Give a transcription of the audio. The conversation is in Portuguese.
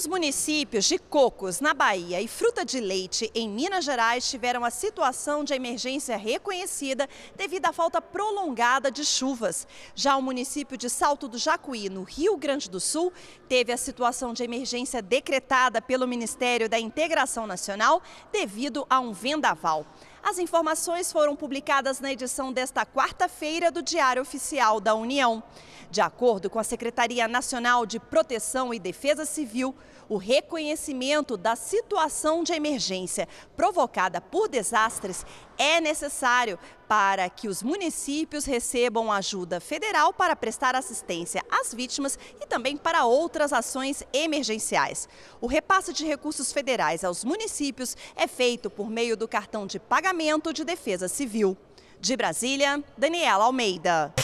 Os municípios de Cocos, na Bahia, e Fruta de Leite, em Minas Gerais, tiveram a situação de emergência reconhecida devido à falta prolongada de chuvas. Já o município de Salto do Jacuí, no Rio Grande do Sul, teve a situação de emergência decretada pelo Ministério da Integração Nacional devido a um vendaval. As informações foram publicadas na edição desta quarta-feira do Diário Oficial da União. De acordo com a Secretaria Nacional de Proteção e Defesa Civil, o reconhecimento da situação de emergência provocada por desastres é necessário para que os municípios recebam ajuda federal para prestar assistência às vítimas e também para outras ações emergenciais. O repasse de recursos federais aos municípios é feito por meio do cartão de pagamento de defesa civil. De Brasília, Daniela Almeida.